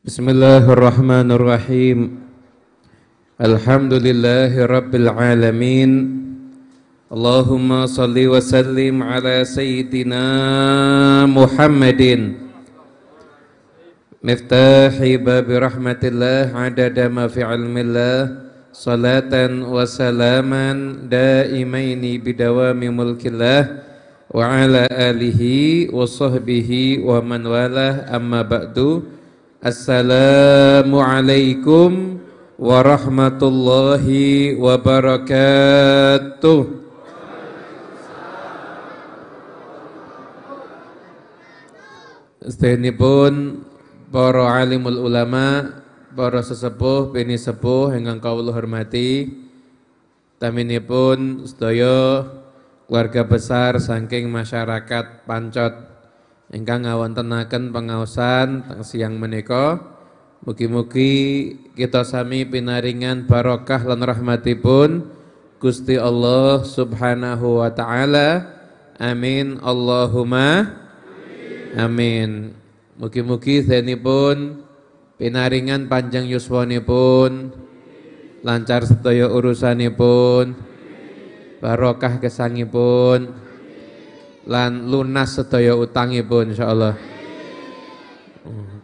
Bismillahirrahmanirrahim. Alhamdulillahi rabbil alamin. Allahumma salli wa sallim ala sayyidina Muhammadin. Miftahi babi rahmatillah adada ma fi ilmillah salatan wa salaman daimaini bidawami mulkillah wa ala alihi wa sahbihi wa man walah amma ba'du. Assalamualaikum warahmatullahi wabarakatuh. pun para alimul ulama, para sesepuh, bini sepuh ingkang kawula hormati, pun sedaya keluarga besar saking masyarakat Pancot ingkang ngawontenaken tenakan teng siang meneko mugi-mugi kita sami pinaringan barokah lan rahmatipun Gusti Allah Subhanahu wa taala amin Allahumma amin mugi-mugi pun pinaringan panjang yuswanipun lancar sedaya urusanipun barokah kesangipun. pun lan lunas sedaya pun, insyaallah.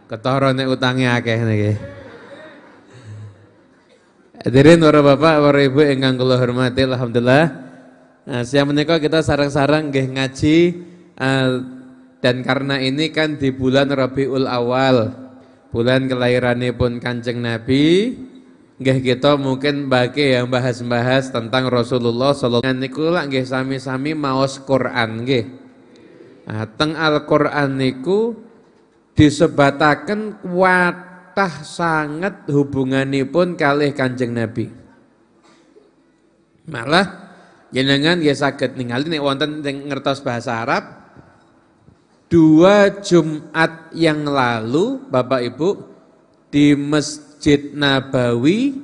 Ketara nek utangi akeh niki. Hadirin para bapak, para ibu ingkang kula hormati, alhamdulillah. Nah, siang menika kita sarang-sarang nggih ngaji uh, dan karena ini kan di bulan Rabiul Awal, bulan kelahirannya pun Kanjeng Nabi, Nggih kita mungkin bagi yang bahas-bahas tentang Rasulullah sallallahu alaihi wasallam niku sami-sami mau Quran nggih. Nah, teng Al-Qur'an niku disebataken kuatah sangat hubunganipun kalih Kanjeng Nabi. Malah jenengan ya saged ningali nek wonten ngertos bahasa Arab dua Jumat yang lalu Bapak Ibu di Masjid Masjid Nabawi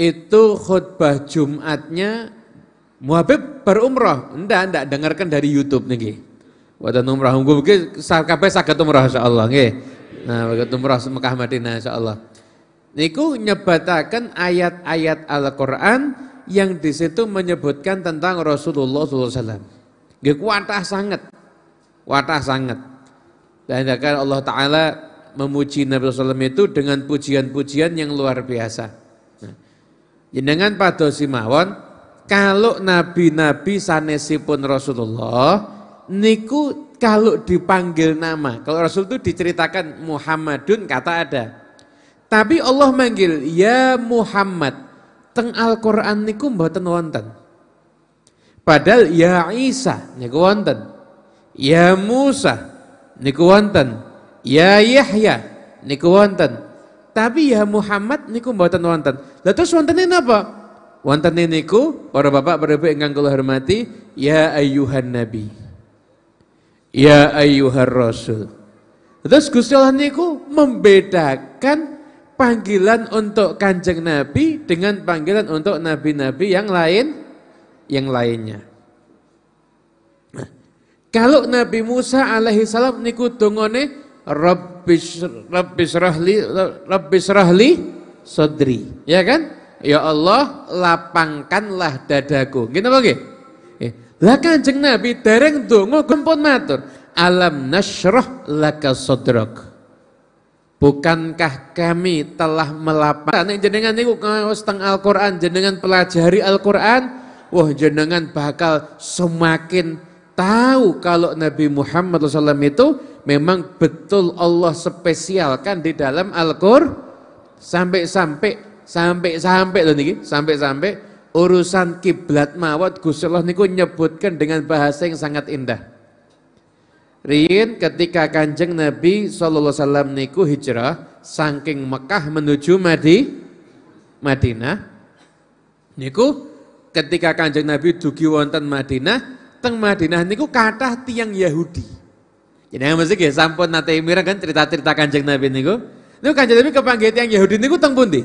itu khutbah Jumatnya Muhabib berumrah. Enggak, enggak dengarkan dari YouTube niki. Wonten umroh hukum nggih kabeh saged umroh insyaallah nggih. Nah, saged umroh Mekah Madinah insyaallah. Niku nyebatakan ayat-ayat Al-Qur'an yang di situ menyebutkan tentang Rasulullah SAW. Nggih kuatah sangat. Kuatah sangat. Dan Allah Ta'ala memuji Nabi SAW itu dengan pujian-pujian yang luar biasa. Nah, jenengan padosi mawon, kalau nabi-nabi sanesipun Rasulullah, niku kalau dipanggil nama, kalau Rasul itu diceritakan Muhammadun kata ada. Tapi Allah manggil ya Muhammad. Teng Al-Qur'an niku mboten wonten. Padahal ya Isa niku wonten. Ya Musa niku wonten ya Yahya ya. niku wonten. Tapi ya Muhammad niku mboten wonten. lha terus apa? napa? ini niku para bapak para ibu ingkang kula hormati, ya ayyuhan nabi. Ya ayyuhar rasul. Terus Gusti Allah niku membedakan panggilan untuk Kanjeng Nabi dengan panggilan untuk nabi-nabi yang lain yang lainnya. Nah, kalau Nabi Musa alaihi salam niku dongone Rabbis Rabbis rahli Rabbis rahli sodri, ya kan ya Allah lapangkanlah dadaku gitu oke eh, lah kanjeng Nabi dereng dungu kempun matur alam nasroh laka sodrok. Bukankah kami telah melapangkan nah, jenengan niku teng Al-Qur'an jenengan pelajari Al-Qur'an wah jenengan bakal semakin tahu kalau Nabi Muhammad SAW itu memang betul Allah spesialkan di dalam Al-Qur'an sampai-sampai sampai-sampai loh niki, sampai-sampai urusan kiblat mawat Gusti Allah niku nyebutkan dengan bahasa yang sangat indah. Rin ketika Kanjeng Nabi sallallahu alaihi niku hijrah saking Mekah menuju Madi Madinah niku ketika Kanjeng Nabi dugi wonten Madinah teng Madinah niku kathah tiang Yahudi. Jadi yang mesti sampun nate mira kan cerita-cerita Kanjeng Nabi niku. Niku Kanjeng Nabi kepanggih tiyang Yahudi niku teng pundi?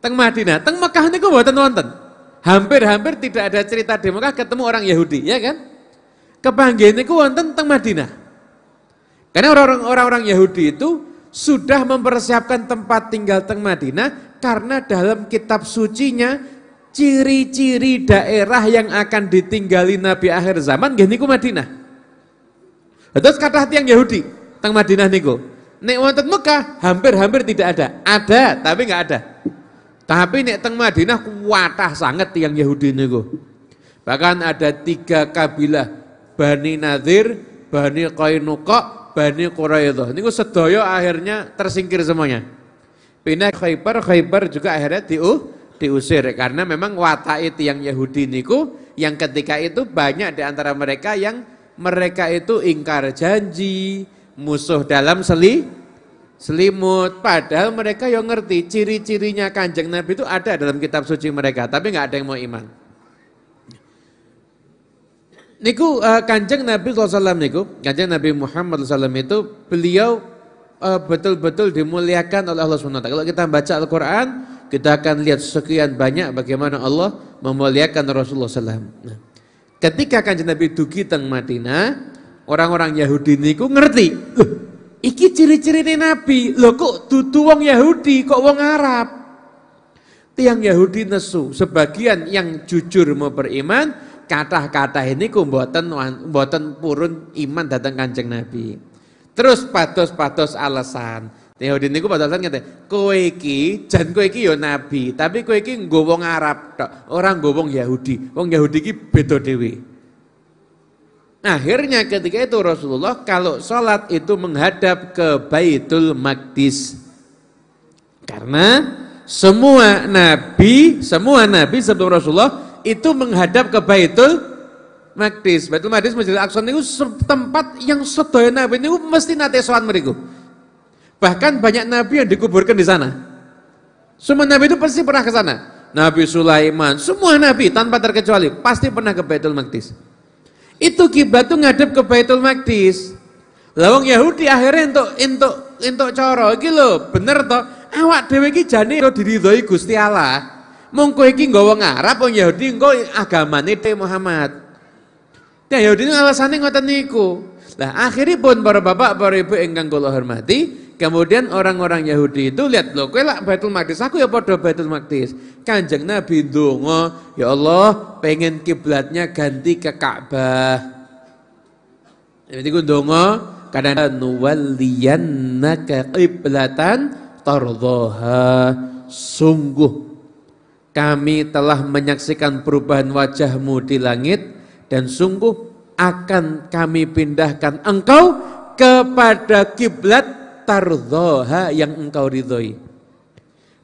Teng Madinah, teng Mekah niku buatan wonten. Hampir-hampir tidak ada cerita di Mekah ketemu orang Yahudi, ya kan? Kebangkitan niku wonten teng Madinah. Karena orang-orang Yahudi itu sudah mempersiapkan tempat tinggal teng Madinah karena dalam kitab sucinya ciri-ciri daerah yang akan ditinggali Nabi akhir zaman gini ku Madinah. Terus kata hati yang Yahudi tang Madinah niku. Nek wonten Mekah hampir-hampir tidak ada. Ada, tapi enggak ada. Tapi nek teng Madinah kuatah sangat tiang Yahudi niku. Bahkan ada tiga kabilah Bani Nadir, Bani Qainuqa, Bani Quraidah. Niku sedaya akhirnya tersingkir semuanya. Pindah Khaybar, Khaybar juga akhirnya diusir karena memang watai tiang Yahudi niku yang ketika itu banyak di antara mereka yang mereka itu ingkar janji, musuh dalam seli, selimut. Padahal mereka yang ngerti ciri-cirinya kanjeng Nabi itu ada dalam kitab suci mereka, tapi nggak ada yang mau iman. Niku uh, kanjeng Nabi SAW niku, kanjeng Nabi Muhammad SAW itu beliau eh, betul-betul uh, dimuliakan oleh Allah SWT. Kalau kita baca Al-Quran, kita akan lihat sekian banyak bagaimana Allah memuliakan Rasulullah SAW. Nah. Ketika kanjeng Nabi dugi teng Madinah, orang-orang Yahudi niku ngerti. Loh, iki ciri-ciri Nabi. Loh kok dudu wong Yahudi, kok wong Arab? Tiang Yahudi nesu, sebagian yang jujur mau beriman, kata-kata ini ku mboten, mboten purun iman datang kanjeng Nabi. Terus patos-patos alasan. Teodin niku batasan ngene, kowe iki jan kowe iki ya nabi, tapi kowe iki nggo wong Arab tok, ora nggo wong Yahudi. orang Yahudi iki beda dhewe. Akhirnya ketika itu Rasulullah kalau sholat itu menghadap ke Baitul Maqdis. Karena semua nabi, semua nabi sebelum Rasulullah itu menghadap ke Baitul Maqdis. Baitul Maqdis Masjid Al-Aqsa itu tempat yang sedaya nabi niku mesti nate sholat mereka. Bahkan banyak nabi yang dikuburkan di sana. Semua nabi itu pasti pernah ke sana. Nabi Sulaiman, semua nabi tanpa terkecuali pasti pernah ke Baitul Maqdis. Itu kiblat tuh ngadep ke Baitul Maqdis. Lawang Yahudi akhirnya untuk untuk untuk coro iki lho, bener toh. Awak dhewe iki jane diridhoi Gusti Allah. Mung kowe iki nggawa ngarap wong Yahudi engko agamane te Muhammad. Dan nah, Yahudi alasannya ngoten niku. Lah pun para bapak, para ibu ingkang kula hormati, Kemudian orang-orang Yahudi itu lihat loh, kue lah Baitul Maqdis, aku ya pada Baitul Maqdis. Kanjeng Nabi Dungo, ya Allah, pengen kiblatnya ganti ke Ka'bah. Jadi ku karena kadang nuwalliyannaka kiblatan tardhaha. Sungguh kami telah menyaksikan perubahan wajahmu di langit dan sungguh akan kami pindahkan engkau kepada kiblat tardoha yang engkau ridhoi.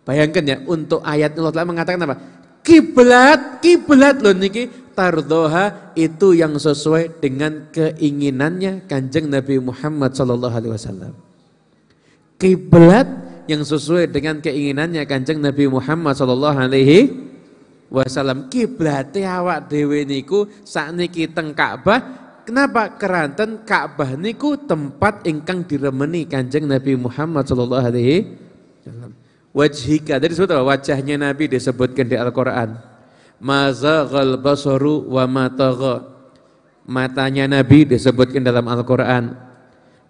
Bayangkan ya, untuk ayat Allah telah mengatakan apa? Kiblat, kiblat loh niki tardoha itu yang sesuai dengan keinginannya kanjeng Nabi Muhammad Shallallahu Alaihi Wasallam. Kiblat yang sesuai dengan keinginannya kanjeng Nabi Muhammad Shallallahu Alaihi Wasallam. Kiblat awak dewi niku saat niki teng Ka'bah Kenapa? Keranten Ka'bah niku tempat ingkang diremeni Kanjeng Nabi Muhammad sallallahu alaihi wasallam. Wajhika. dari sebut apa? Wajahnya Nabi disebutkan di Al-Qur'an. Mazaghal basaru wa matagha. Matanya Nabi disebutkan dalam Al-Qur'an.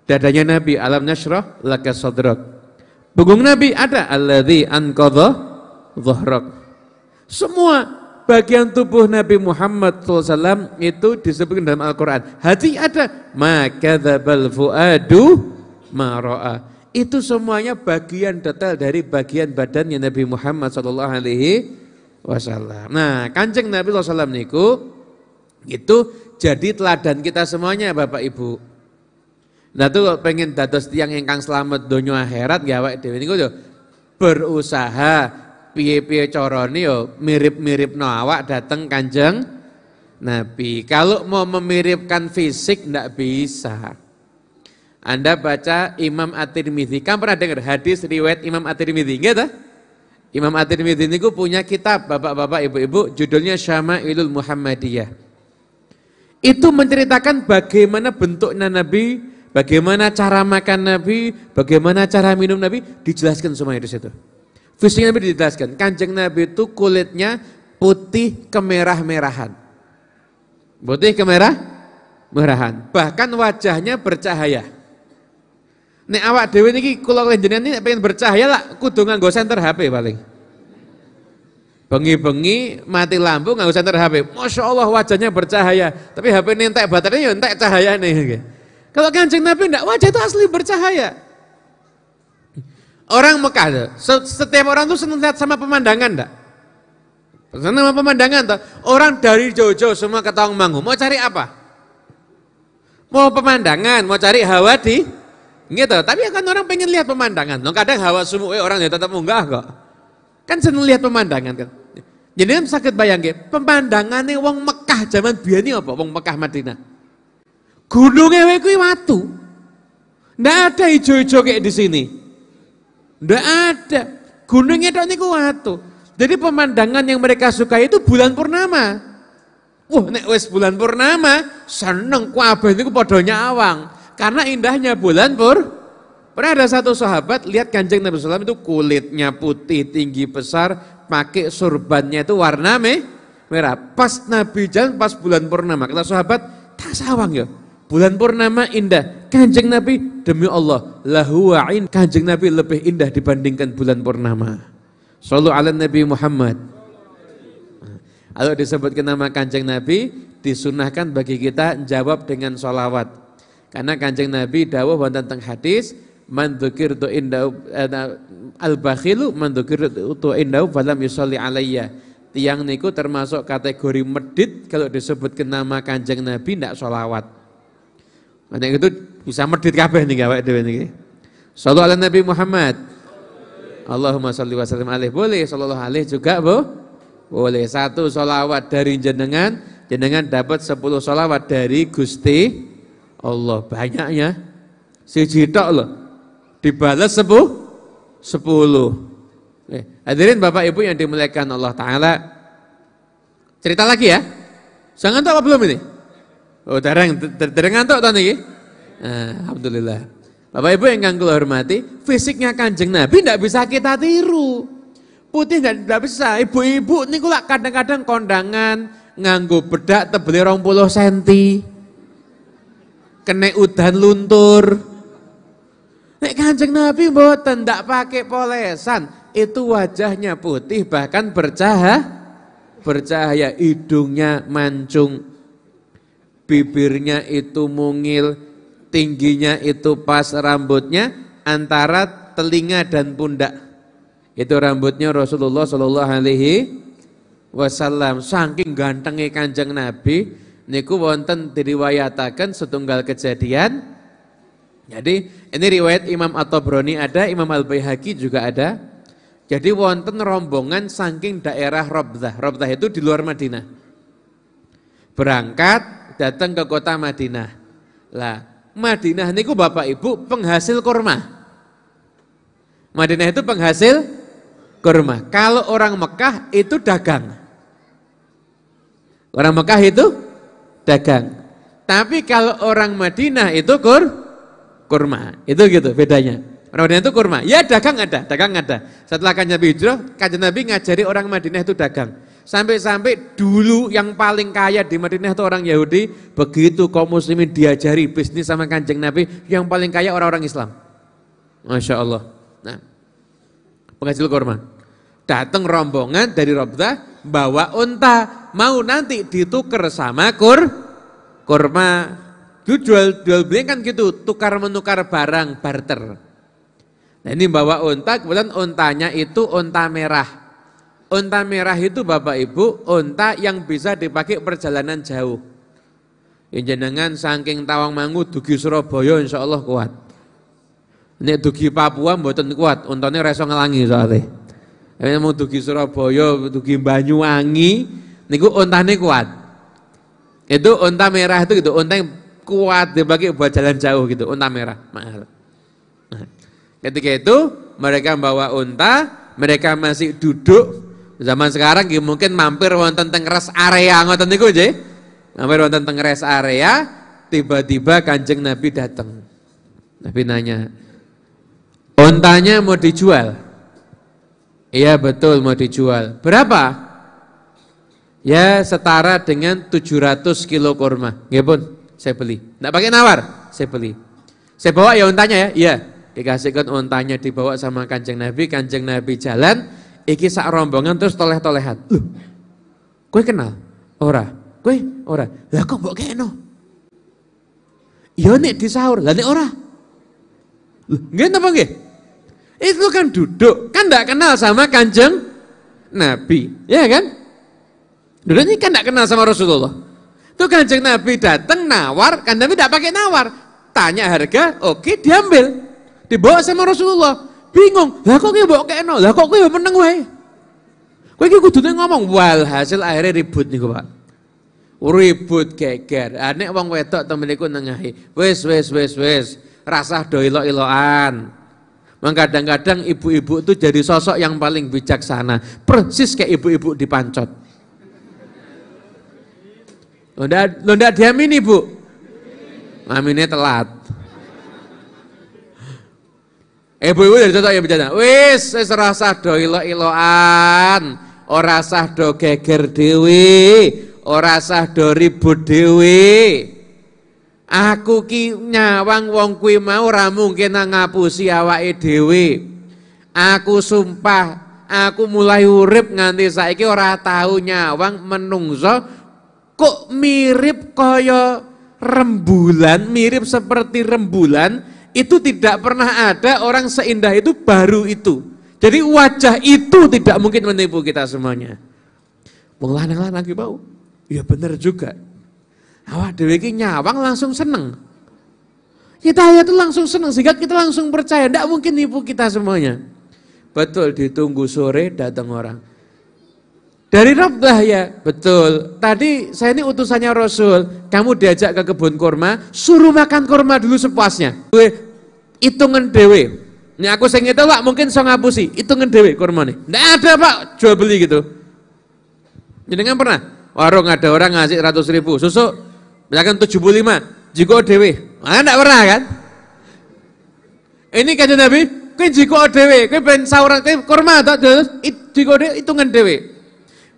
Dadanya Nabi alam nasyrah laka sadrak. Punggung Nabi ada alladzi anqadha dhahrak. Semua bagian tubuh Nabi Muhammad SAW itu disebutkan dalam Al-Quran. Hati ada, maka dabal fuadu maroa. Itu semuanya bagian detail dari bagian badannya Nabi Muhammad Sallallahu Alaihi Wasallam. Nah, kanjeng Nabi SAW niku itu jadi teladan kita semuanya Bapak Ibu. Nah tuh pengen dados tiang ingkang selamat dunia akhirat gawe ya dewi niku berusaha piye-piye carane ya mirip-mirip no dateng Kanjeng Nabi. Kalau mau memiripkan fisik ndak bisa. Anda baca Imam At-Tirmidzi. Kamu pernah dengar hadis riwayat Imam At-Tirmidzi? Enggak Imam At-Tirmidzi ini punya kitab bapak-bapak ibu-ibu judulnya Syama'ilul Muhammadiyah. Itu menceritakan bagaimana bentuknya Nabi, bagaimana cara makan Nabi, bagaimana cara minum Nabi, dijelaskan semua di situ. Fisiknya Nabi dijelaskan, kanjeng Nabi itu kulitnya putih kemerah-merahan. Putih kemerah merahan. Bahkan wajahnya bercahaya. Nek awak dewi kalau kalian jenis ini pengen bercahaya lah kudu nganggo senter HP paling. Bengi-bengi mati lampu nganggo senter HP. Masya Allah wajahnya bercahaya. Tapi HP ini entek baterainya entek cahaya nih. Kalau kancing Nabi enggak wajah itu asli bercahaya. Orang Mekah, setiap orang tuh senang lihat sama pemandangan enggak? Senang sama pemandangan tuh. Orang dari jauh-jauh semua ke Tawangmangu, mau cari apa? Mau pemandangan, mau cari hawa di gitu. Tapi kan orang pengen lihat pemandangan. No, kadang hawa sumuk eh, orang ya tetap munggah kok. Kan senang lihat pemandangan kan. Jadi kan sakit gitu. pemandangannya wong Mekah zaman biyen apa? Wong Mekah Madinah. Gunungnya kuwi watu. Ndak ada hijau-hijau kayak di sini. Tidak ada. Gunung itu niku watu. Jadi pemandangan yang mereka suka itu bulan purnama. Wah, nek wis bulan purnama, seneng kabeh niku padha awang Karena indahnya bulan pur. Pernah ada satu sahabat lihat Kanjeng Nabi SAW itu kulitnya putih, tinggi besar, pakai surbannya itu warna meh, merah. Pas Nabi jalan pas bulan purnama, kata sahabat, tak sawang ya. Bulan purnama indah. Kanjeng Nabi demi Allah wa'in kanjeng Nabi lebih indah dibandingkan bulan purnama. Sallu ala Nabi Muhammad. Kalau disebutkan nama kanjeng Nabi, disunahkan bagi kita jawab dengan sholawat. Karena kanjeng Nabi dawuh tentang hadis, man dzukirtu indau eh, al bakhilu man dzukirtu indau falam yusalli alaiya Tiang niku termasuk kategori medit kalau disebutkan nama kanjeng Nabi tidak sholawat banyak itu bisa medit kabeh nih awake dhewe niki. Shallu ala Nabi Muhammad. Allahumma sholli wa sallim alaih. Boleh sallallahu alaih juga, Bu? Boleh satu sholawat dari jenengan, jenengan dapat sepuluh sholawat dari Gusti Allah. Banyaknya. si jidok loh. Dibalas sepuluh. Sepuluh. Eh, hadirin Bapak Ibu yang dimuliakan Allah Ta'ala. Cerita lagi ya. Jangan tahu apa belum ini? Oh, dereng dereng antuk ini? Nah, eh, alhamdulillah. Bapak Ibu yang kami hormati, fisiknya Kanjeng Nabi tidak bisa kita tiru. Putih tidak bisa. Ibu-ibu ini lak kadang-kadang kondangan nganggo bedak tebeli rong puluh senti. Kena udan luntur. Nek Kanjeng Nabi mboten ndak pakai polesan, itu wajahnya putih bahkan bercahaya, bercahaya hidungnya mancung bibirnya itu mungil, tingginya itu pas rambutnya antara telinga dan pundak. Itu rambutnya Rasulullah Shallallahu Alaihi Wasallam. Saking gantengnya kanjeng Nabi, niku wonten diriwayatakan setunggal kejadian. Jadi ini riwayat Imam At-Tabrani ada, Imam Al-Baihaqi juga ada. Jadi wonten rombongan saking daerah Robdah. Robdah itu di luar Madinah. Berangkat datang ke kota Madinah. Lah, Madinah niku Bapak Ibu penghasil kurma. Madinah itu penghasil kurma. Kalau orang Mekah itu dagang. Orang Mekah itu dagang. Tapi kalau orang Madinah itu kur kurma. Itu gitu bedanya. Orang Madinah itu kurma. Ya dagang ada, dagang ada. Setelah kanjeng Nabi hijrah, kanjeng Nabi ngajari orang Madinah itu dagang. Sampai-sampai dulu yang paling kaya di Madinah itu orang Yahudi, begitu kaum muslimin diajari bisnis sama kanjeng Nabi, yang paling kaya orang-orang Islam. Masya Allah. Nah, penghasil kurma. Datang rombongan dari Robdah, bawa unta, mau nanti ditukar sama kur, kurma. Itu jual, jual beli kan gitu, tukar menukar barang, barter. Nah ini bawa unta, kemudian untanya itu unta merah Unta merah itu Bapak Ibu, unta yang bisa dipakai perjalanan jauh. Ya, jenengan saking tawang mangut dugi Surabaya insya Allah kuat. Ini dugi Papua mboten kuat, untane reso ngelangi soalnya. Ini mau dugi Surabaya, dugi Banyuwangi niku ini kuat. Itu unta merah itu gitu, unta yang kuat dipakai buat jalan jauh gitu, unta merah. Nah. Ketika itu mereka bawa unta, mereka masih duduk Zaman sekarang gitu, mungkin mampir wonten teng res area ngoten niku nggih. Mampir wonten teng res area, tiba-tiba Kanjeng Nabi datang. Nabi nanya, "Ontanya mau dijual?" Iya betul mau dijual. Berapa? Ya setara dengan 700 kilo kurma. Nggih pun, saya beli. Enggak pakai nawar, saya beli. Saya bawa ya ontanya ya. Iya, dikasihkan ontanya dibawa sama Kanjeng Nabi, Kanjeng Nabi jalan, iki sak rombongan terus toleh-tolehan. Loh, kue kenal? Ora. Kue? Ora. Lah kok mbok kene? Ya nek disahur, lah nek ora. Nggak napa nggih? Itu kan duduk, kan tidak kenal sama kanjeng Nabi, ya kan? ini kan tidak kenal sama Rasulullah. Itu kanjeng Nabi datang nawar, kan Nabi tidak pakai nawar. Tanya harga, oke diambil. Dibawa sama Rasulullah bingung lah kok kau bawa keno lah kok kau ya menang wae kau iki tuh ngomong walhasil akhirnya ribut nih Pak ribut geger aneh ah, wong wedok temeniku nengahi wes wes wes wes rasa doilo ilo-iloan mengkadang kadang ibu-ibu itu jadi sosok yang paling bijaksana persis kayak ibu-ibu di pancot lo ndak diamin bu aminnya telat Eh ibu-ibu dari cocok yang bicara, Wis wis serasa sah do ilo-iloan, ora sah do geger dewi ora sah do ribut dewi. Aku ki nyawang wong kuwi mau ora mungkin ngapusi awake dhewe. Aku sumpah aku mulai urip nganti saiki ora tahu nyawang menungso kok mirip kaya rembulan, mirip seperti rembulan itu tidak pernah ada orang seindah itu baru itu. Jadi wajah itu tidak mungkin menipu kita semuanya. Wong lanang-lanang bau. Ya benar juga. Awak dewi ki nyawang langsung seneng. Kita ya, ya itu langsung seneng sehingga kita langsung percaya. Tidak mungkin nipu kita semuanya. Betul ditunggu sore datang orang. Dari Rabbah ya, betul. Tadi saya ini utusannya Rasul, kamu diajak ke kebun kurma, suruh makan kurma dulu sepuasnya. Gue hitungan dewe. Ini aku sing itu Pak, mungkin iso sih hitungan dewe nih. Ndak ada Pak, jual beli gitu. Jadi kan pernah warung ada orang ngasih ratus ribu, susu misalkan lima, jiko dewe. mana ah, ndak pernah kan? Ini kajian Nabi, kan jiko dewe, kowe ben sahur kurma itu terus jiko dewe hitungan dewe.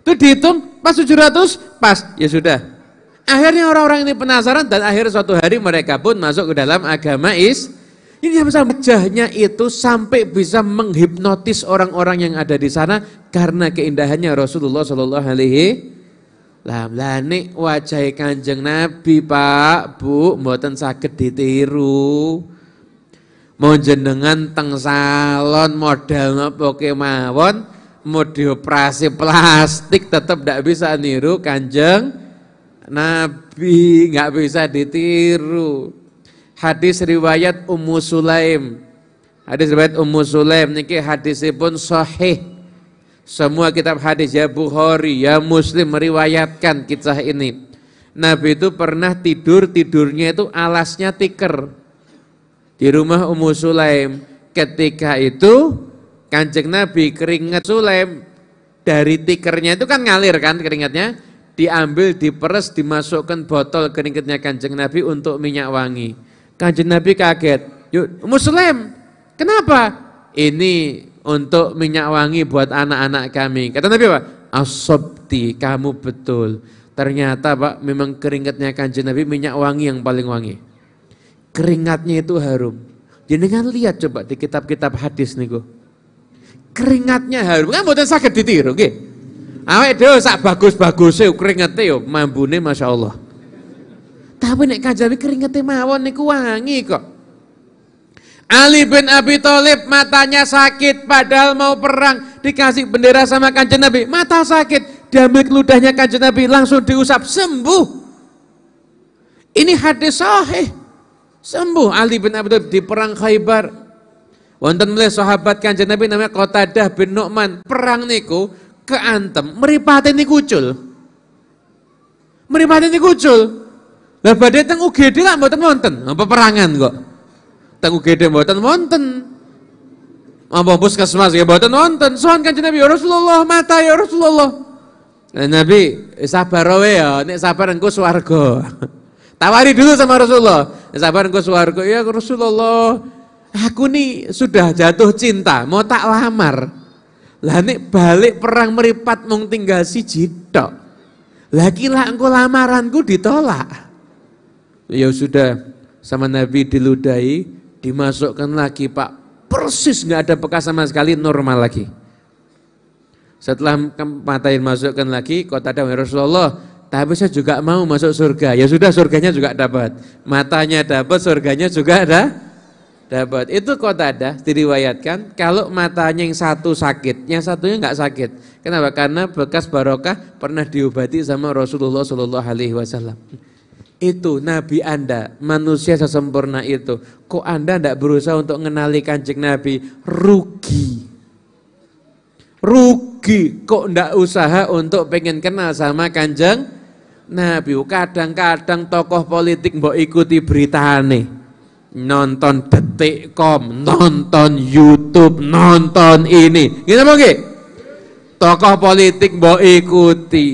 Itu dihitung pas 700, pas. Ya sudah. Akhirnya orang-orang ini penasaran dan akhir suatu hari mereka pun masuk ke dalam agama is. Ini yang mejahnya itu sampai bisa menghipnotis orang-orang yang ada di sana karena keindahannya Rasulullah Shallallahu Alaihi lah lani wajah kanjeng Nabi pak bu mboten sakit ditiru mau jenengan teng salon modal nopo kemawon mau dioperasi plastik tetap tidak bisa niru kanjeng Nabi nggak bisa ditiru hadis riwayat Ummu Sulaim hadis riwayat Ummu Sulaim niki pun sahih semua kitab hadis ya Bukhari ya Muslim meriwayatkan kisah ini Nabi itu pernah tidur tidurnya itu alasnya tikar di rumah Ummu Sulaim ketika itu Kanjeng Nabi keringat Sulaim dari tikernya itu kan ngalir kan keringatnya diambil, diperes, dimasukkan botol keringatnya Kanjeng Nabi untuk minyak wangi. Kanjeng Nabi kaget. Yuk, Muslim, kenapa? Ini untuk minyak wangi buat anak-anak kami. Kata Nabi apa? Asobti, kamu betul. Ternyata Pak, memang keringatnya Kanjeng Nabi minyak wangi yang paling wangi. Keringatnya itu harum. Jadi dengan lihat coba di kitab-kitab hadis nih gue keringatnya harum. Kan mboten sakit ditiru nggih. Awake dhewe sak bagus bagus keringatnya yuk mampu nih, masya Allah. Tapi nek kajabi keringatnya mawon nih wangi kok. Ali bin Abi Thalib matanya sakit padahal mau perang dikasih bendera sama kanjeng Nabi mata sakit diambil ludahnya kanjeng Nabi langsung diusap sembuh ini hadis sahih sembuh Ali bin Abi Thalib di perang Khaybar Wonten mulai sahabat Kanjeng Nabi namanya Qatadah bin Nu'man, perang niku keantem mripate niku kucul. Mripate niku kucul. Lah badhe teng UGD lak mboten wonten, peperangan kok. Teng UGD mboten wonten. Apa puskesmas ya mboten wonten. Soan Kanjeng Nabi ya Rasulullah mata ya Rasulullah. Nah, Nabi eh, sabar wae ya, nek sabar engko swarga. Tawari dulu sama Rasulullah. Eh, sabar engko swarga. Ya Rasulullah, aku nih sudah jatuh cinta, mau tak lamar. Lah balik perang meripat mung tinggal si tok. Lah kira lamaranku ditolak. Ya sudah sama Nabi diludahi, dimasukkan lagi Pak. Persis nggak ada bekas sama sekali normal lagi. Setelah matain masukkan lagi, kota ada ya Rasulullah, tapi saya juga mau masuk surga. Ya sudah surganya juga dapat. Matanya dapat, surganya juga ada dapat. Itu ada diriwayatkan kalau matanya yang satu sakit, yang satunya nggak sakit. Kenapa? Karena bekas barokah pernah diobati sama Rasulullah Shallallahu Alaihi Wasallam. Itu Nabi Anda, manusia sesempurna itu. Kok Anda tidak berusaha untuk mengenali kanjeng Nabi? Rugi. Rugi. Kok tidak usaha untuk pengen kenal sama kanjeng Nabi? Kadang-kadang tokoh politik mau ikuti berita aneh nonton detikcom, nonton YouTube, nonton ini. Gitu mongki. Tokoh politik mbok ikuti.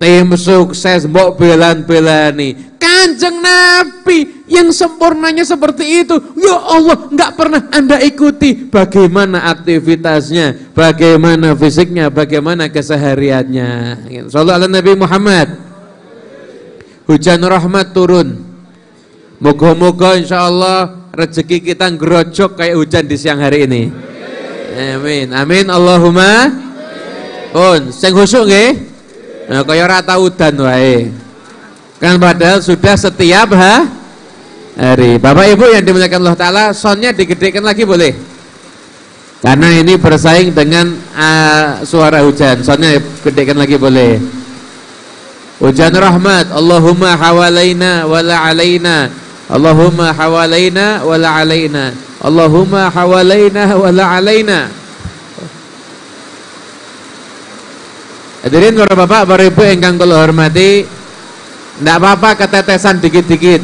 Tim sukses mbok belan-belani. Kanjeng Nabi yang sempurnanya seperti itu. Ya Allah, nggak pernah Anda ikuti bagaimana aktivitasnya, bagaimana fisiknya, bagaimana kesehariannya. Gitu. Sallallahu Nabi Muhammad. Hujan rahmat turun Moga-moga insya Allah rezeki kita ngerocok kayak hujan di siang hari ini. Amin. Amin. Allahumma. Pun. Sing khusuk nggih. Nah, kaya ora tau udan wae. Kan padahal sudah setiap ha hari. Bapak Ibu yang dimuliakan Allah taala, sonnya digedekan lagi boleh? Karena ini bersaing dengan uh, suara hujan. Sonnya digedekan lagi boleh. Hujan rahmat, Allahumma hawalaina wala alaina Allahumma hawalaina wa Allahumma hawalaina wa la alaina. Hadirin para bapak, para ibu yang kami hormati, ndak apa-apa ketetesan dikit-dikit.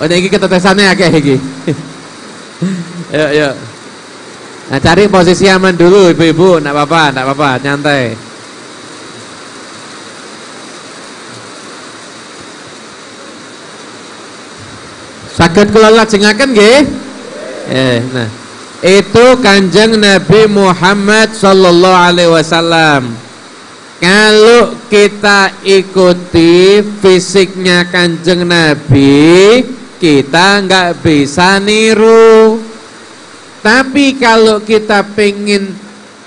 Oh ini ketetesannya akeh ini yuk, yuk. Nah, cari posisi aman dulu ibu-ibu, ndak apa-apa, ndak apa-apa, nyantai. Sakit kelola jengakan nggih? Eh, nah. Itu Kanjeng Nabi Muhammad sallallahu alaihi wasallam. Kalau kita ikuti fisiknya Kanjeng Nabi, kita nggak bisa niru. Tapi kalau kita pengen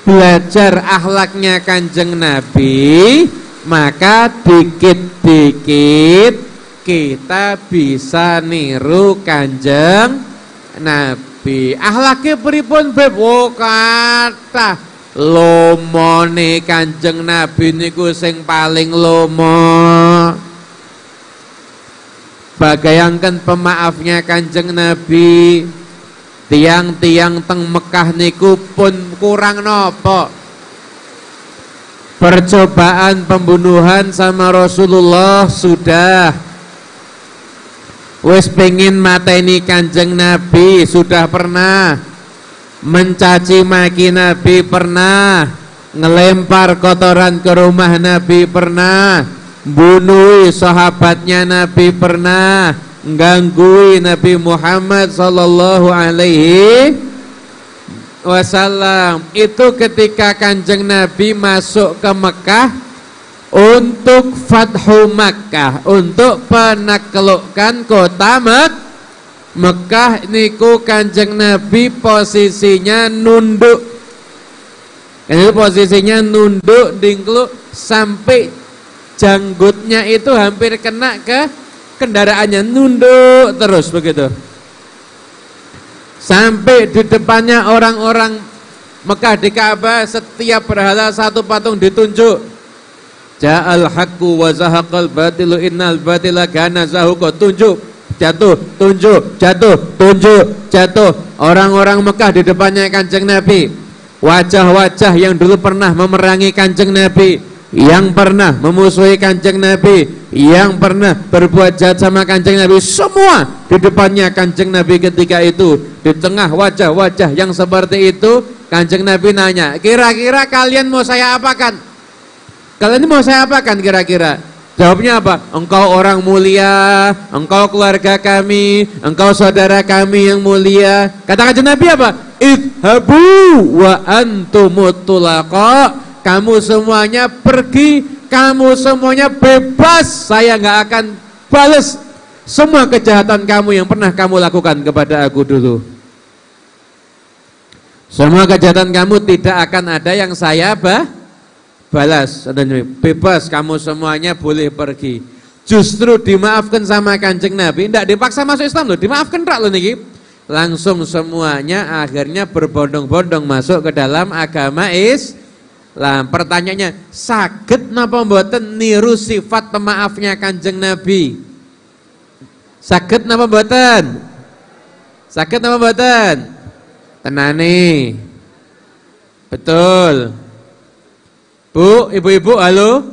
belajar akhlaknya Kanjeng Nabi, maka dikit-dikit kita bisa niru kanjeng Nabi ahlaknya pripun beb kata lomo nih kanjeng Nabi niku sing paling lomo bagayangkan pemaafnya kanjeng Nabi tiang-tiang teng Mekah niku pun kurang nopo percobaan pembunuhan sama Rasulullah sudah wis pengen ini kanjeng Nabi sudah pernah mencaci maki Nabi pernah ngelempar kotoran ke rumah Nabi pernah bunuh sahabatnya Nabi pernah ngganggu Nabi Muhammad sallallahu alaihi wasallam itu ketika kanjeng Nabi masuk ke Mekah untuk Fathu Makkah untuk penaklukan kota Mek Mekah niku kanjeng Nabi posisinya nunduk ini posisinya nunduk dingkluk sampai janggutnya itu hampir kena ke kendaraannya nunduk terus begitu sampai di depannya orang-orang Mekah di Ka'bah setiap berhala satu patung ditunjuk Ja'al haqqu wa zahaqal batilu innal batila kana zahuqa. Tunjuk, jatuh, tunjuk, jatuh, tunjuk, jatuh. Orang-orang Mekah di depannya Kanjeng Nabi. Wajah-wajah yang dulu pernah memerangi Kanjeng Nabi, yang pernah memusuhi Kanjeng Nabi, yang pernah berbuat jahat sama Kanjeng Nabi, semua di depannya Kanjeng Nabi ketika itu, di tengah wajah-wajah yang seperti itu, Kanjeng Nabi nanya, "Kira-kira kalian mau saya apakan?" Kalian ini mau saya apakan kira-kira? Jawabnya apa? Engkau orang mulia, engkau keluarga kami, engkau saudara kami yang mulia. Kata Nabi apa? Ithabu wa antumutulaqa. Kamu semuanya pergi, kamu semuanya bebas. Saya nggak akan balas semua kejahatan kamu yang pernah kamu lakukan kepada aku dulu. Semua kejahatan kamu tidak akan ada yang saya bah balas bebas kamu semuanya boleh pergi justru dimaafkan sama kanjeng Nabi tidak dipaksa masuk Islam loh dimaafkan rak loh niki langsung semuanya akhirnya berbondong-bondong masuk ke dalam agama is. Islam pertanyaannya sakit napa mboten niru sifat pemaafnya kanjeng Nabi sakit napa mboten sakit napa mboten tenani betul Bu, ibu-ibu, halo.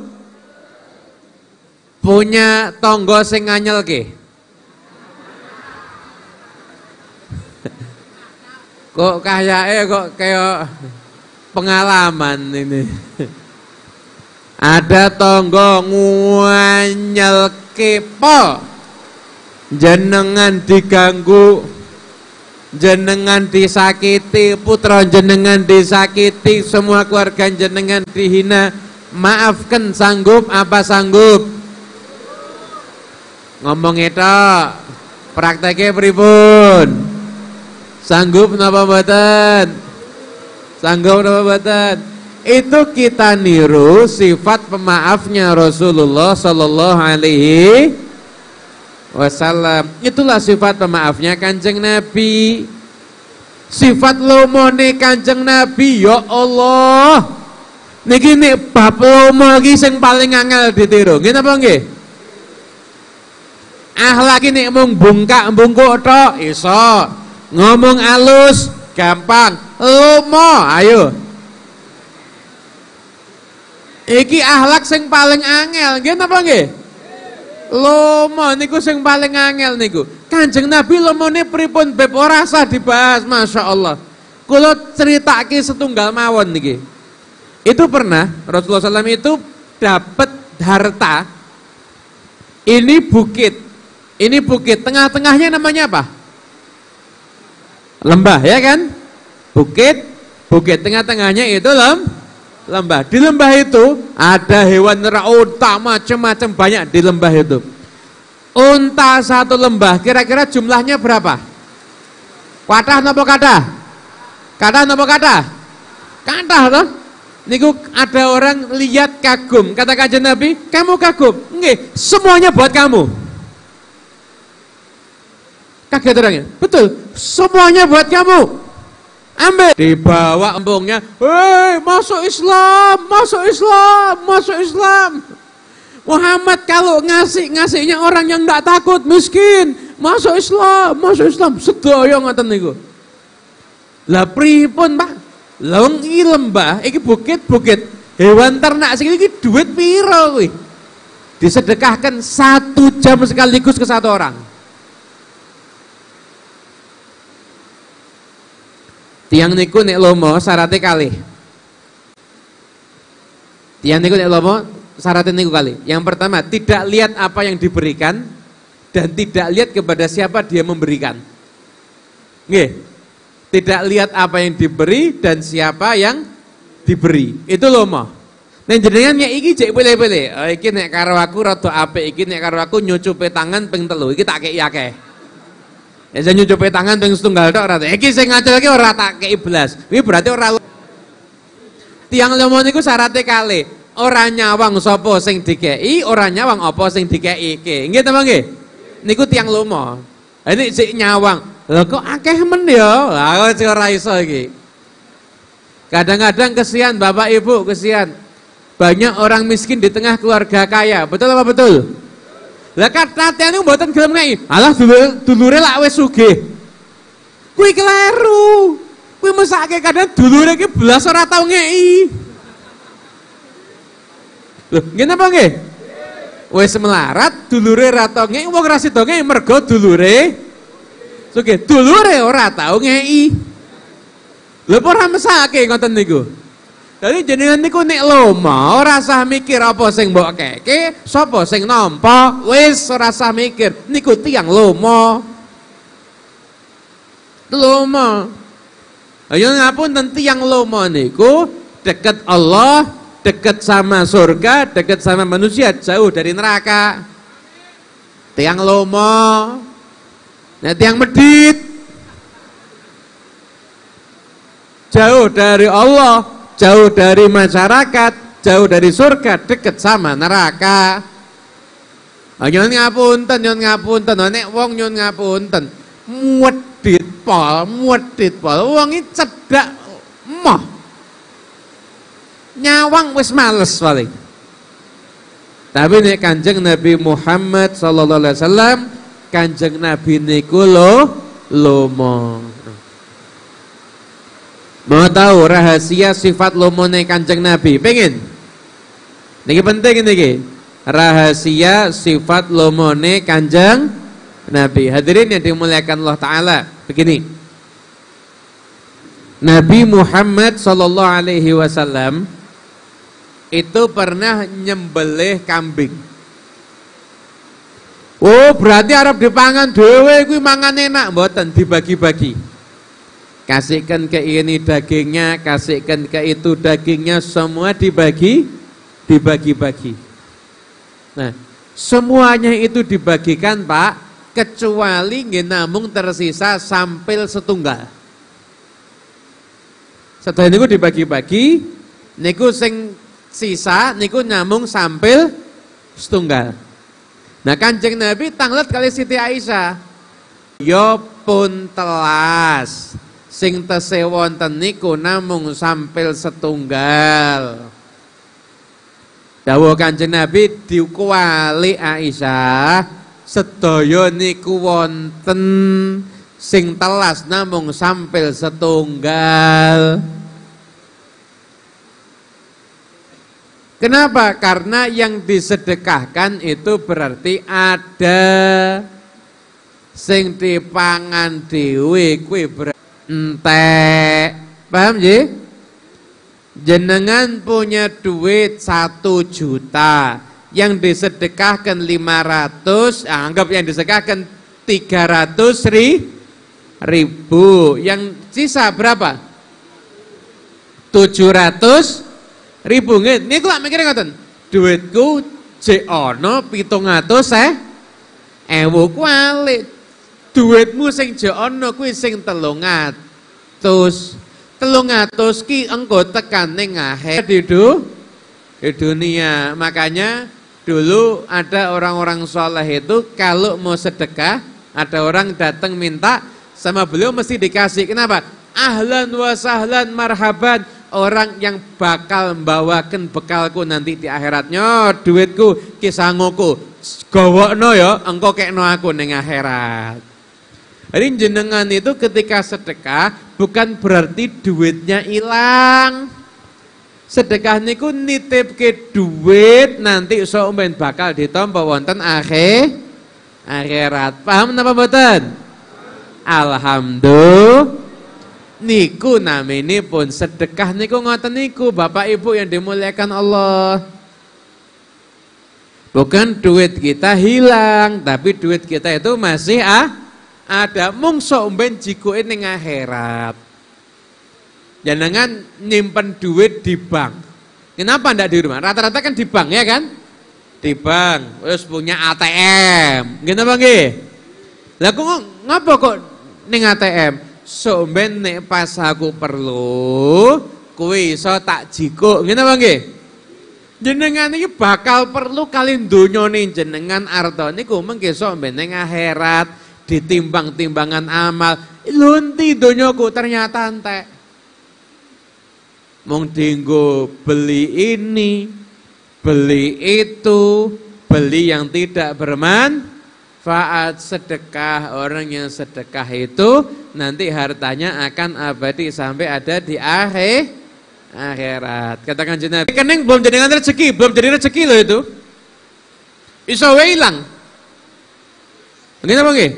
Punya tonggo sing anyel ke? Kok kayaknya kok kayak pengalaman ini. Ada tonggo nguanyel kepo. Jenengan diganggu jenengan disakiti, putra jenengan disakiti, semua keluarga jenengan dihina. Maafkan sanggup apa sanggup? Ngomong itu prakteknya pribun Sanggup napa buatan Sanggup napa buatan Itu kita niru sifat pemaafnya Rasulullah sallallahu alaihi wasallam. Itulah sifat pemaafnya Kanjeng Nabi. Sifat lomone Kanjeng Nabi ya Allah. Niki nek bab lomo iki sing paling angel ditiru. Nggih napa nggih? Akhlak nek mung bungkak bungkuk tok iso. Ngomong alus gampang. Lomo ayo. Iki akhlak sing paling angel. Nggih napa nggih? Lomo niku sing paling angel niku. Kanjeng Nabi lomone pripun beb ora sah dibahas, Masya Allah. Kulo critake setunggal mawon niki. Itu pernah Rasulullah SAW itu dapat harta. Ini bukit. Ini bukit. Tengah-tengahnya namanya apa? Lembah ya kan? Bukit. Bukit tengah-tengahnya itu lembah lembah. Di lembah itu ada hewan neraka unta macam-macam banyak di lembah itu. Unta satu lembah kira-kira jumlahnya berapa? Kathah nopo kathah? Kathah nopo kathah? Kathah toh? Niku ada orang lihat kagum, kata kajian Nabi, kamu kagum, Nge semuanya buat kamu. Kaget orangnya, betul, semuanya buat kamu ambil dibawa embungnya hei masuk Islam masuk Islam masuk Islam Muhammad kalau ngasih ngasihnya orang yang tidak takut miskin masuk Islam masuk Islam sedoyo ngoten niku lah pripun Pak lawang ilem Pak iki bukit-bukit hewan ternak sih ini duit piro disedekahkan satu jam sekaligus ke satu orang Tiang niku nek lomo syaratnya kali. Tiang niku nek lomo syaratnya niku kali. Yang pertama, tidak lihat apa yang diberikan dan tidak lihat kepada siapa dia memberikan. Nge. Tidak lihat apa yang diberi dan siapa yang diberi. Itu lomo. Nah jenengan nek iki cek boleh boleh. Oh, iki nek karo aku rada apik, iki nek karo aku nyucupe tangan ping telu. Iki tak kei akeh. Ya jan nyucupi tangan ping setunggal tok ora. Iki sing ngacil iki ora tak kei blas. ini berarti ora Tiang lomo niku syaratnya kali. Ora nyawang sapa sing dikei, ora nyawang apa sing dikei iki. Nggih ta nggih? Niku tiang lomo. Ini sik nyawang. Lho kok akeh men ya? Aku kok ora iso iki. Kadang-kadang kesian Bapak Ibu, kesian. Banyak orang miskin di tengah keluarga kaya. Betul apa betul? Lah kan latihan niku mboten gelem ngeki. Alah dulur dulu lak wis sugih. Kui keliru. Kuwi mesake kadang dulure iki belas ora tau ngeki. Loh, ngene apa nggih? Wis melarat dulure ra tau ngeki wong ra sida ngeki mergo dulure sugih. Dulure ora tau ngeki. Lho ora mesake ngoten niku. Jadi jenengan niku nek lomo ora usah mikir apa sing mbok keke, sapa sing nampa, wis ora usah mikir. Niku tiyang lomo. Lomo. Ayo ngapun ten tiyang lomo niku dekat Allah, dekat sama surga, dekat sama manusia, jauh dari neraka. Tiang lomo. Nah, tiang medit. Jauh dari Allah, jauh dari masyarakat, jauh dari surga, deket sama neraka. Nah, nyon ngapunten, nyon ngapunten, ah, nek wong nyon ngapunten. muat pol, muat pol, wong iki cedak moh. Nyawang wis males paling. Tapi nek Kanjeng Nabi Muhammad sallallahu alaihi wasallam, Kanjeng Nabi niku lo lomong. Mau tahu rahasia sifat lumune Kanjeng Nabi? Pengen? ini penting ini Rahasia sifat lumune Kanjeng Nabi. Hadirin yang dimuliakan Allah taala. Begini. Nabi Muhammad sallallahu alaihi wasallam itu pernah nyembelih kambing. Oh, berarti Arab dipangan dewe kuwi mangan enak mboten dibagi-bagi kasihkan ke ini dagingnya kasihkan ke itu dagingnya semua dibagi dibagi-bagi nah semuanya itu dibagikan pak kecuali namung tersisa sampil setunggal setelah niku dibagi-bagi niku sing sisa niku nyamung sampil setunggal nah kanjeng nabi tanglet kali Siti Aisyah yo ya pun telas sing tesih wonten niku namung sampil setunggal. Dawa Kanjeng Nabi dikuwali Aisyah sedaya niku wonten sing telas namung sampil setunggal. Kenapa? Karena yang disedekahkan itu berarti ada sing dipangan dhewe kuwi entek. Paham ji? Jenengan punya duit satu juta yang disedekahkan lima ratus, ah, anggap yang disedekahkan tiga ratus ribu, yang sisa berapa? Tujuh ratus ribu. Ini kok mikirnya ngoten, duitku Jono pitung 700 eh Ewo kuali Duitmu sing jono kuwi sing telungat atus ki engko tekan ning akhir di, du, di dunia. Makanya dulu ada orang-orang soleh itu kalau mau sedekah, ada orang datang minta sama beliau mesti dikasih. Kenapa? Ahlan wa sahlan marhaban. Orang yang bakal membawakan bekalku nanti di akhiratnya, duitku, kisangoku, gawakno ya, engkau kekno aku ning akhirat. Jadi jenengan itu ketika sedekah bukan berarti duitnya hilang. Sedekah niku nitip ke duit nanti iso main bakal ditompo wonten akhir akhirat. Paham napa mboten? Alhamdulillah niku ini pun sedekah niku ngoten niku Bapak Ibu yang dimuliakan Allah. Bukan duit kita hilang, tapi duit kita itu masih ah ada mungso umben jiko ning akhirat. Jangan nyimpen duit di bank. Kenapa ndak di rumah? Rata-rata kan di bank ya kan? Di bank, terus punya ATM. Gimana Bang Lagu Lah kok ngapa kok ning ATM? So ben nek pas aku perlu, kuwi iso tak jiko. Gimana Bang jenengan ini bakal perlu kalian nih. jenengan arto niku mengke sok akhirat ditimbang-timbangan amal. Lunti donyoku ternyata entek. mong dinggo beli ini, beli itu, beli yang tidak bermanfaat sedekah. Orang yang sedekah itu nanti hartanya akan abadi sampai ada di akhir akhirat. Katakan jenazah. Eh, kening belum jadi rezeki, belum jadi rezeki loh itu. bisa hilang. Ini apa nggih?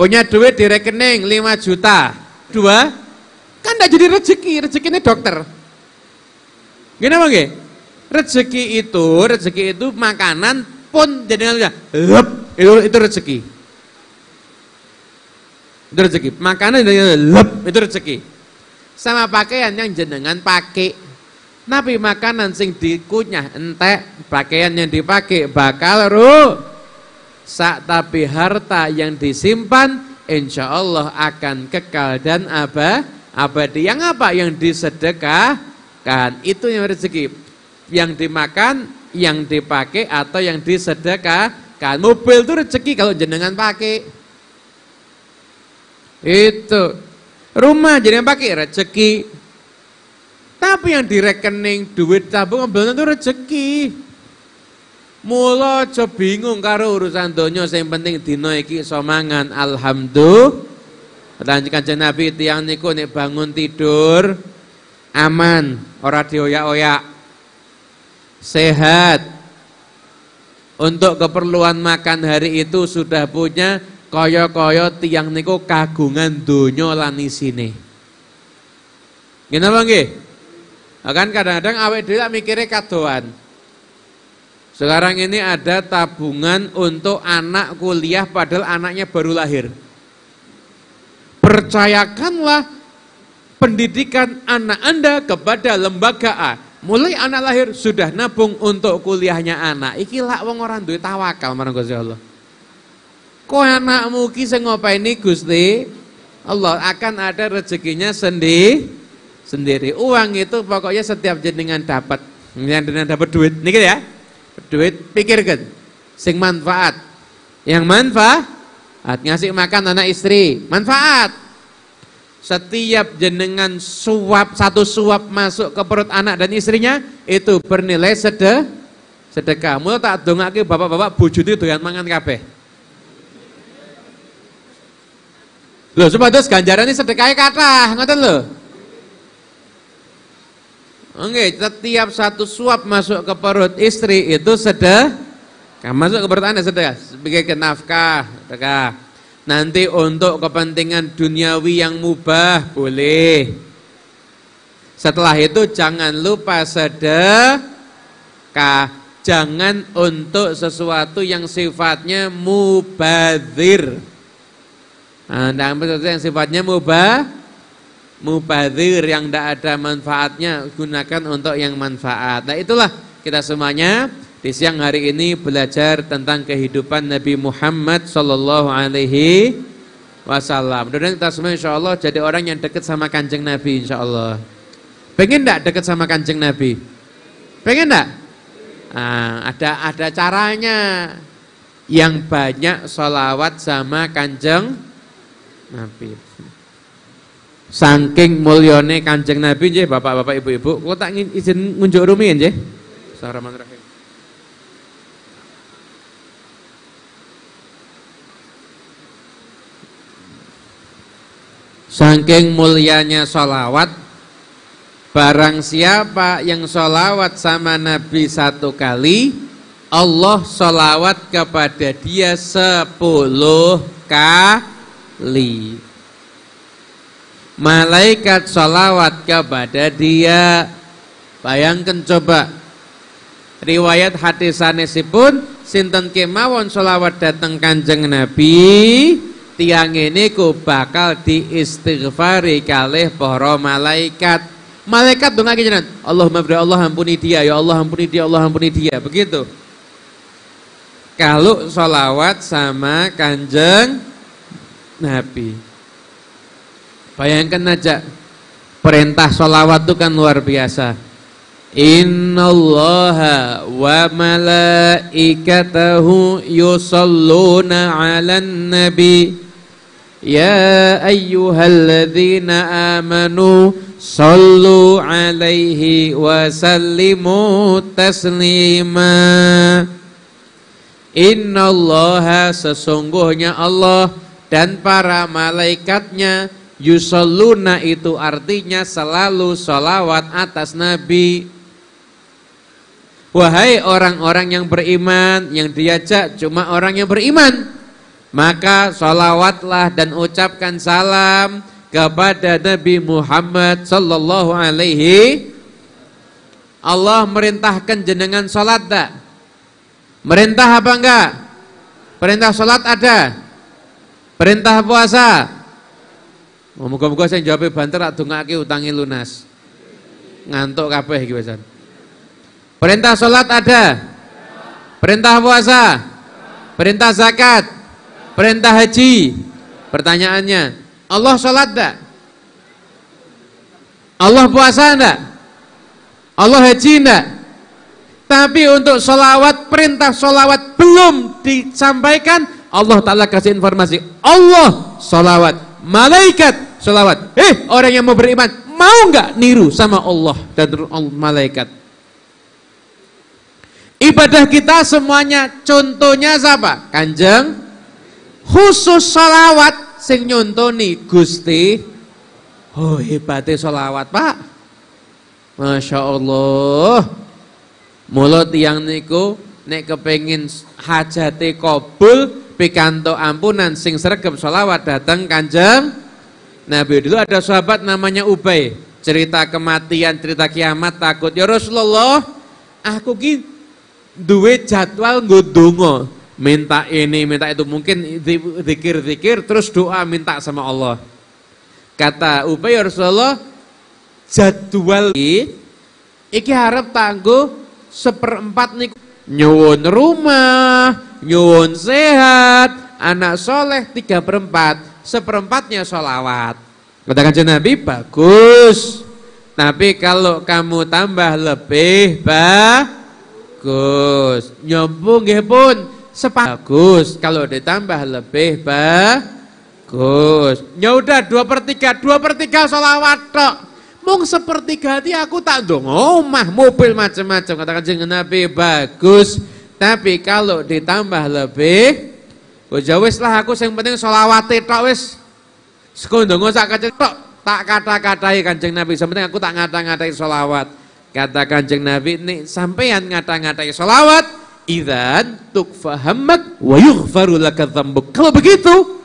punya duit di rekening 5 juta. Dua, kan tidak jadi rezeki, rezekinya dokter. Gini apa gini Rezeki itu, rezeki itu makanan pun jadi lep, itu, itu rezeki. Itu rezeki. Makanan jadi lep, itu rezeki. Sama pakaian yang jenengan pakai. Tapi makanan sing dikunyah entek, pakaian yang dipakai bakal ruh sak tapi harta yang disimpan insya Allah akan kekal dan apa abadi yang apa yang disedekahkan itu yang rezeki yang dimakan yang dipakai atau yang disedekahkan mobil itu rezeki kalau jenengan pakai itu rumah jenengan pakai rezeki tapi yang di rekening duit tabung mobil itu rezeki Mula cebingung bingung karo urusan donya sing penting dina iki iso mangan. Alhamdulillah. Lanjut kanjeng Nabi tiang niku nek bangun tidur aman, ora dioyak-oyak. Sehat. Untuk keperluan makan hari itu sudah punya kaya-kaya tiang niku kagungan donya lan isine. Ngene lho nggih? Kan kadang-kadang awake dhewe mikire kadoan. Sekarang ini ada tabungan untuk anak kuliah padahal anaknya baru lahir. Percayakanlah pendidikan anak Anda kepada lembaga A. Mulai anak lahir sudah nabung untuk kuliahnya anak. Iki lak wong orang duwe tawakal marang Gusti Allah. Kok anakmu ki sing ngopeni Gusti Allah akan ada rezekinya sendiri sendiri. Uang itu pokoknya setiap jenengan dapat, jenengan dapat duit. nih ya duit pikirkan sing manfaat yang manfaat ngasih makan anak istri manfaat setiap jenengan suap satu suap masuk ke perut anak dan istrinya itu bernilai sedekah sedekah mula tak dongake bapak-bapak bujut itu yang mangan kabeh lho ganjaran ini sedekahnya kata, ngoten lho Oke, setiap satu suap masuk ke perut istri itu sedekah. Nah, masuk ke perut Anda sedekah sebagai kenafkah, sedekah. Nanti untuk kepentingan duniawi yang mubah boleh. Setelah itu jangan lupa sedekah. Jangan untuk sesuatu yang sifatnya mubazir. Nah, yang sifatnya mubah, mubazir yang tidak ada manfaatnya gunakan untuk yang manfaat. Nah itulah kita semuanya di siang hari ini belajar tentang kehidupan Nabi Muhammad Shallallahu Alaihi Wasallam. Dan kita semua insya Allah jadi orang yang dekat sama kanjeng Nabi insya Allah. Pengen tidak dekat sama kanjeng Nabi? Pengen tidak? Nah, ada ada caranya yang banyak sholawat sama kanjeng Nabi. Saking mulyane Kanjeng Nabi nggih Bapak-bapak Ibu-ibu, kok tak izin ngunjuk rumiyin nggih. Bismillahirrahmanirrahim. Saking mulianya sholawat Barang siapa yang sholawat sama Nabi satu kali Allah sholawat kepada dia sepuluh kali malaikat sholawat kepada dia bayangkan coba riwayat hadis pun sinten kemawon sholawat datang kanjeng nabi tiang ini ku bakal diistighfari kalih para malaikat malaikat dong lagi jenat Allahumma mabri Allah ampuni dia ya Allah ampuni dia Allah ampuni dia begitu kalau sholawat sama kanjeng Nabi Bayangkan aja perintah sholawat itu kan luar biasa. Inna Innallaha wa malaikatahu yusalluna ala nabi Ya ayyuhalladzina amanu sallu 'alaihi wa sallimu taslima Innallaha sesungguhnya Allah dan para malaikatnya Yusoluna itu artinya selalu sholawat atas Nabi. Wahai orang-orang yang beriman, yang diajak cuma orang yang beriman. Maka sholawatlah dan ucapkan salam kepada Nabi Muhammad sallallahu alaihi Allah merintahkan jenengan sholat tak? Merintah apa enggak? Perintah sholat ada? Perintah puasa? Oh, Moga-moga saya jawab banter tak dongake utangi lunas. Ngantuk kabeh iki Perintah salat ada. Perintah puasa. Perintah zakat. Perintah haji. Pertanyaannya, Allah salat enggak? Allah puasa enggak? Allah haji enggak? Tapi untuk solawat, perintah solawat belum disampaikan, Allah Ta'ala kasih informasi. Allah solawat, malaikat sholawat Eh, orang yang mau beriman, mau nggak niru sama Allah dan malaikat? Ibadah kita semuanya contohnya siapa? Kanjeng khusus sholawat sing nyontoni Gusti oh hebatnya sholawat Pak Masya Allah mulut yang niku nek kepengin hajati kobul pikanto ampunan sing sregep sholawat datang Kanjeng Nabi dulu ada sahabat namanya Ubay. Cerita kematian, cerita kiamat, takut. Ya Rasulullah, aku ki duwe jadwal ngudungo Minta ini, minta itu. Mungkin zikir-zikir terus doa minta sama Allah. Kata Ubay ya Rasulullah, jadwal ki iki harap tangguh seperempat nih nyuwun rumah, nyuwun sehat, anak soleh tiga perempat seperempatnya sholawat. Kata kanjeng Nabi, bagus. Tapi kalau kamu tambah lebih bagus. Nyombong ya pun sepagus. Kalau ditambah lebih bagus. Ya udah dua per tiga, dua per tiga sholawat tok. Mung seperti hati aku tak dong omah mobil macam-macam kata kanjeng Nabi bagus tapi kalau ditambah lebih Ya wis lah aku sing penting selawate tok wis. Seko ndonga sak kecil tok tak kata-katai Kanjeng Nabi. Sing penting aku tak ngata-ngatai selawat. Kata Kanjeng Nabi ini sampean ngata-ngatai selawat idzan fahamak wa yughfaru lakadzambuk. Kalau begitu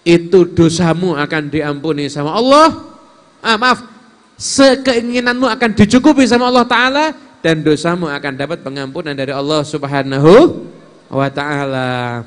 itu dosamu akan diampuni sama Allah. Ah, maaf, sekeinginanmu akan dicukupi sama Allah Ta'ala dan dosamu akan dapat pengampunan dari Allah Subhanahu wa Ta'ala.